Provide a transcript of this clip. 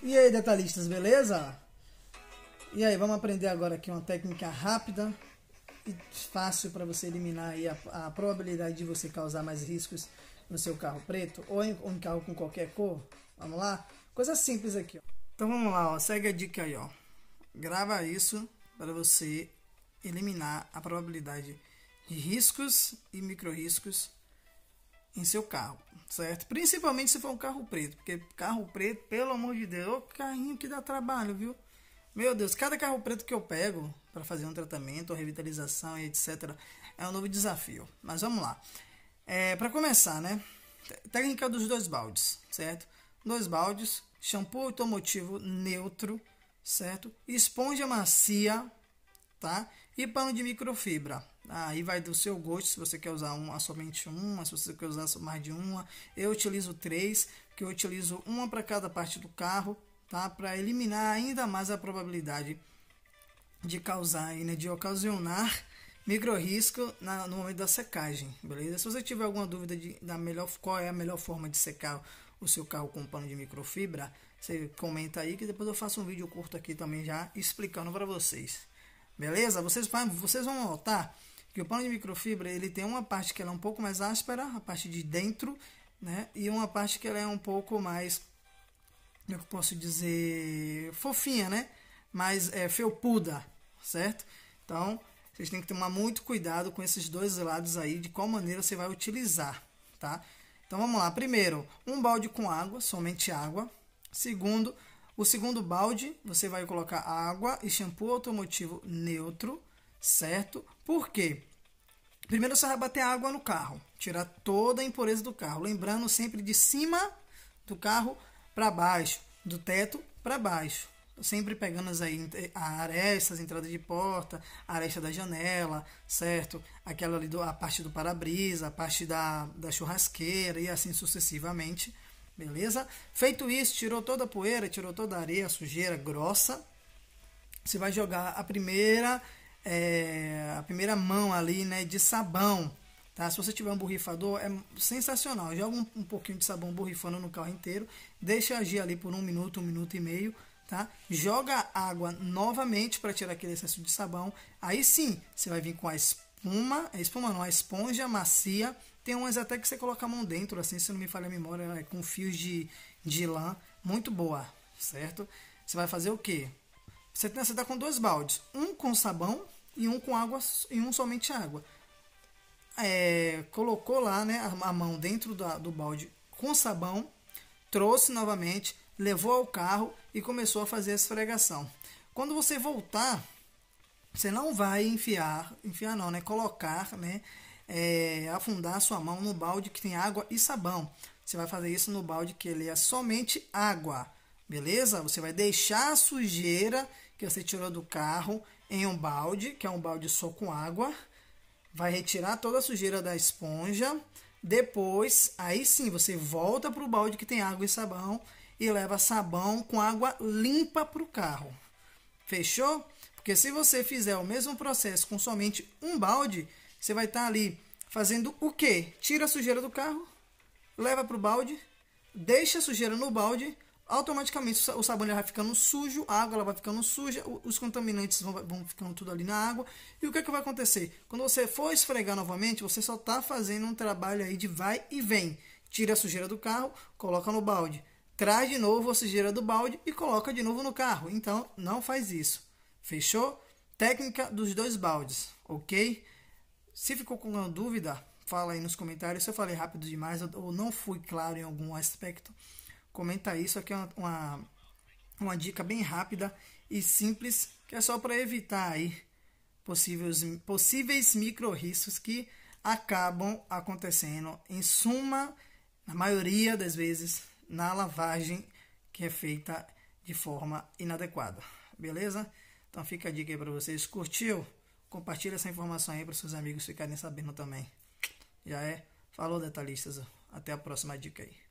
E aí, detalhistas, beleza? E aí, vamos aprender agora aqui uma técnica rápida e fácil para você eliminar a, a, probabilidade de você causar mais riscos no seu carro preto ou em, ou em carro com qualquer cor. Vamos lá? Coisa simples aqui. Ó. Então vamos lá, ó. segue a dica aí. Ó. Grava isso para você eliminar a probabilidade de riscos e micro riscos em seu carro, certo? Principalmente se for um carro preto, porque carro preto, pelo amor de Deus, é o carrinho que dá trabalho, viu? Meu Deus, cada carro preto que eu pego para fazer um tratamento, revitalização e etc, é um novo desafio. Mas vamos lá. É, para começar, né? Técnica dos dois baldes, certo? Dois baldes, shampoo automotivo neutro, certo? Esponja macia, tá? E pano de microfibra, Aí vai do seu gosto, se você quer usar uma, somente uma, se você quer usar mais de uma. Eu utilizo três, que eu utilizo uma para cada parte do carro, tá? Para eliminar ainda mais a probabilidade de causar, né, de ocasionar risco na, no momento da secagem, beleza? Se você tiver alguma dúvida de da melhor, qual é a melhor forma de secar o seu carro com pano de microfibra, você comenta aí que depois eu faço um vídeo curto aqui também já explicando para vocês. Beleza? Vocês, vocês vão notar que o pano de microfibra ele tem uma parte que ela é um pouco mais áspera, a parte de dentro, né? E uma parte que ela é um pouco mais, é eu posso dizer, fofinha, né? Mais é, felpuda, certo? Então, vocês têm que tomar muito cuidado com esses dois lados aí, de qual maneira você vai utilizar, tá? Então, vamos lá. Primeiro, um balde com água, somente água. Segundo, o segundo balde, você vai colocar água e shampoo automotivo neutro certo? Por quê? Primeiro você vai bater água no carro, tirar toda a impureza do carro, lembrando sempre de cima do carro para baixo, do teto para baixo. Sempre pegando as arestas, entrada de porta, a aresta da janela, certo? Aquela ali, do, a parte do para-brisa, a parte da, da churrasqueira e assim sucessivamente, beleza? Feito isso, tirou toda a poeira, tirou toda a areia, a sujeira grossa. Você vai jogar a primeira é, a primeira mão ali, né, de sabão. Tá? Se você tiver um borrifador, é sensacional. Joga um, um pouquinho de sabão borrifando no carro inteiro, deixa agir ali por um minuto, um minuto e meio, tá? Joga água novamente para tirar aquele excesso de sabão. Aí sim, você vai vir com a espuma, a espuma não, a esponja macia. Tem umas até que você coloca a mão dentro, assim, se não me falha a memória, é com fios de, de lã, muito boa, certo? Você vai fazer o quê? Você está tá com dois baldes, um com sabão, e um com água e um somente água. É, colocou lá né, a, mão dentro da, do balde com sabão, trouxe novamente, levou ao carro e começou a fazer a esfregação. Quando você voltar, você não vai enfiar, enfiar não, né? Colocar, né? É, afundar a sua mão no balde que tem água e sabão. Você vai fazer isso no balde que ele é somente água, beleza? Você vai deixar a sujeira que você tirou do carro em um balde, que é um balde só com água. Vai retirar toda a sujeira da esponja. Depois, aí sim, você volta para o balde que tem água e sabão e leva sabão com água limpa para o carro. Fechou? Porque se você fizer o mesmo processo com somente um balde, você vai estar tá ali fazendo o quê? Tira a sujeira do carro, leva para o balde, deixa a sujeira no balde automaticamente o sabão vai ficando sujo, a água ela vai ficando suja, os contaminantes vão, vão ficando tudo ali na água. E o que, é que vai acontecer? Quando você for esfregar novamente, você só está fazendo um trabalho aí de vai e vem. Tira a sujeira do carro, coloca no balde. Traz de novo a sujeira do balde e coloca de novo no carro. Então, não faz isso. Fechou? Técnica dos dois baldes, ok? Se ficou com alguma dúvida, fala aí nos comentários se eu falei rápido demais ou não fui claro em algum aspecto comenta isso aqui é uma, uma, uma dica bem rápida e simples que é só para evitar aí possíveis, possíveis micro riscos que acabam acontecendo em suma, na maioria das vezes, na lavagem que é feita de forma inadequada. Beleza? Então fica a dica aí para vocês. Curtiu? Compartilha essa informação aí para seus amigos ficarem sabendo também. Já é? Falou, detalhistas. Até a próxima dica aí.